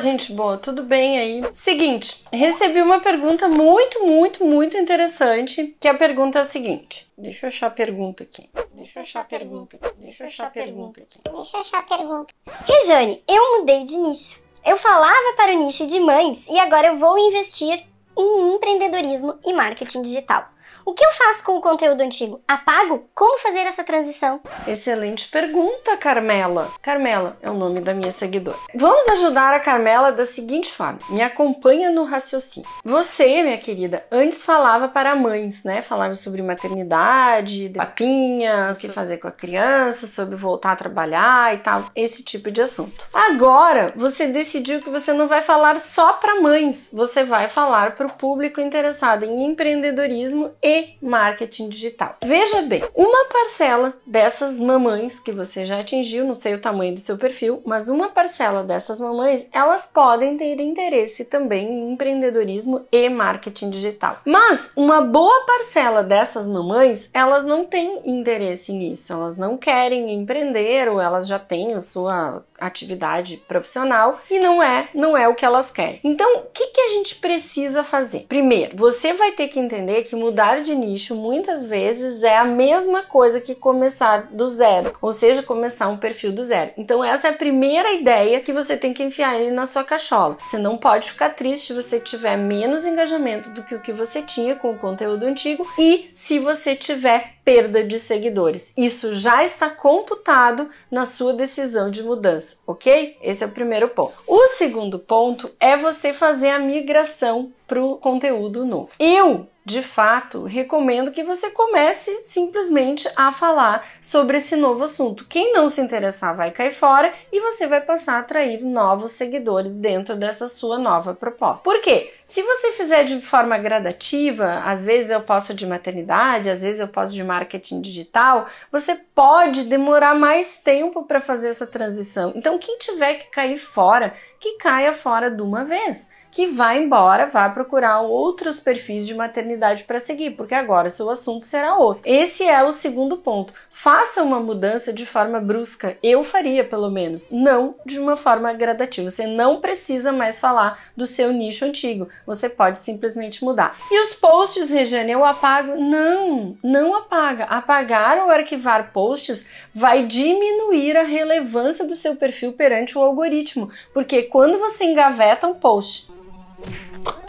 gente boa, tudo bem aí? Seguinte, recebi uma pergunta muito, muito, muito interessante, que a pergunta é o seguinte. Deixa eu achar a pergunta aqui. Deixa eu achar a pergunta aqui. Deixa eu achar a pergunta aqui. Deixa eu achar a pergunta. Rejane, eu mudei de nicho. Eu falava para o nicho de mães e agora eu vou investir em empreendedorismo e marketing digital. O que eu faço com o conteúdo antigo? Apago? Como fazer essa transição? Excelente pergunta, Carmela. Carmela é o nome da minha seguidora. Vamos ajudar a Carmela da seguinte forma: me acompanha no raciocínio. Você, minha querida, antes falava para mães, né? Falava sobre maternidade, papinhas, o que fazer com a criança, sobre voltar a trabalhar e tal, esse tipo de assunto. Agora, você decidiu que você não vai falar só para mães, você vai falar para o público interessado em empreendedorismo e marketing digital. Veja bem, uma parcela dessas mamães que você já atingiu, não sei o tamanho do seu perfil, mas uma parcela dessas mamães, elas podem ter interesse também em empreendedorismo e marketing digital. Mas uma boa parcela dessas mamães, elas não têm interesse nisso, elas não querem empreender ou elas já têm a sua atividade profissional e não é, não é o que elas querem. Então, o que, que a gente precisa fazer? Primeiro, você vai ter que entender que mudar de nicho muitas vezes é a mesma coisa que começar do zero, ou seja, começar um perfil do zero. Então, essa é a primeira ideia que você tem que enfiar ele na sua cachola. Você não pode ficar triste se você tiver menos engajamento do que o que você tinha com o conteúdo antigo e se você tiver perda de seguidores. Isso já está computado na sua decisão de mudança, ok? Esse é o primeiro ponto. O segundo ponto é você fazer a migração para o conteúdo novo. Eu de fato, recomendo que você comece simplesmente a falar sobre esse novo assunto. Quem não se interessar vai cair fora e você vai passar a atrair novos seguidores dentro dessa sua nova proposta. Por quê? Se você fizer de forma gradativa, às vezes eu posso de maternidade, às vezes eu posso de marketing digital, você pode demorar mais tempo para fazer essa transição. Então, quem tiver que cair fora, que caia fora de uma vez que vai embora, vai procurar outros perfis de maternidade para seguir, porque agora seu assunto será outro. Esse é o segundo ponto. Faça uma mudança de forma brusca. Eu faria, pelo menos, não de uma forma gradativa. Você não precisa mais falar do seu nicho antigo. Você pode simplesmente mudar. E os posts, Regiane, eu apago? Não, não apaga. Apagar ou arquivar posts vai diminuir a relevância do seu perfil perante o algoritmo, porque quando você engaveta um post,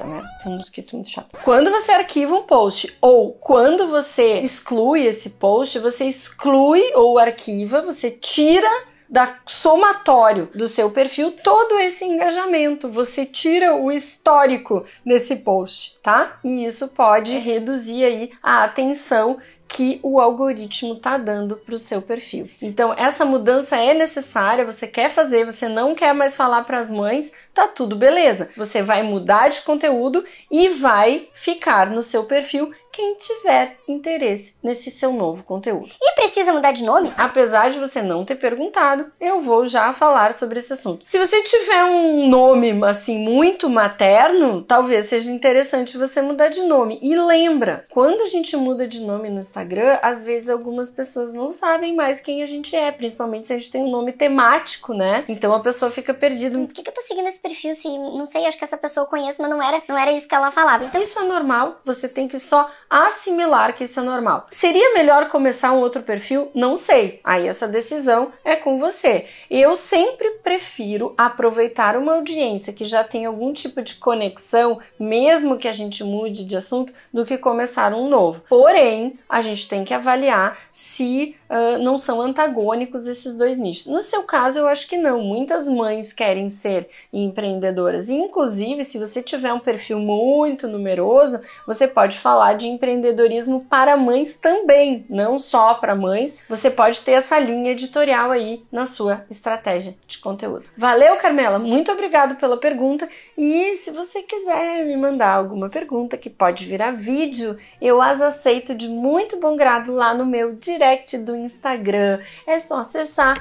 né? Tem um mosquito muito chato. Quando você arquiva um post ou quando você exclui esse post, você exclui ou arquiva, você tira da somatório do seu perfil todo esse engajamento. Você tira o histórico desse post, tá? E isso pode reduzir aí a atenção que o algoritmo tá dando para o seu perfil. Então essa mudança é necessária. Você quer fazer, você não quer mais falar para as mães, tá tudo beleza. Você vai mudar de conteúdo e vai ficar no seu perfil quem tiver interesse nesse seu novo conteúdo. E precisa mudar de nome? Apesar de você não ter perguntado, eu vou já falar sobre esse assunto. Se você tiver um nome assim muito materno, talvez seja interessante você mudar de nome. E lembra, quando a gente muda de nome no Instagram, às vezes algumas pessoas não sabem mais quem a gente é, principalmente se a gente tem um nome temático, né? Então a pessoa fica perdida. Por que, que eu tô seguindo esse perfil, se não sei, acho que essa pessoa eu conheço, mas não era, não era isso que ela falava. Então isso é normal, você tem que só assimilar que isso é normal. Seria melhor começar um outro perfil? Não sei. Aí essa decisão é com você. Eu sempre prefiro aproveitar uma audiência que já tem algum tipo de conexão, mesmo que a gente mude de assunto, do que começar um novo. Porém, a gente tem que avaliar se uh, não são antagônicos esses dois nichos. No seu caso, eu acho que não. Muitas mães querem ser em empreendedoras. E, inclusive, se você tiver um perfil muito numeroso, você pode falar de empreendedorismo para mães também, não só para mães. Você pode ter essa linha editorial aí na sua estratégia de conteúdo. Valeu, Carmela, muito obrigado pela pergunta. E se você quiser me mandar alguma pergunta que pode virar vídeo, eu as aceito de muito bom grado lá no meu direct do Instagram. É só acessar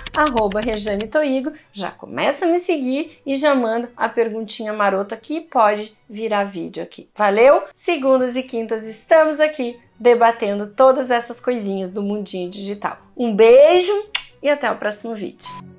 @rejane_toigo. já começa a me seguir e já manda respondendo a perguntinha marota que pode virar vídeo aqui. Valeu? Segundas e quintas estamos aqui debatendo todas essas coisinhas do mundinho digital. Um beijo e até o próximo vídeo.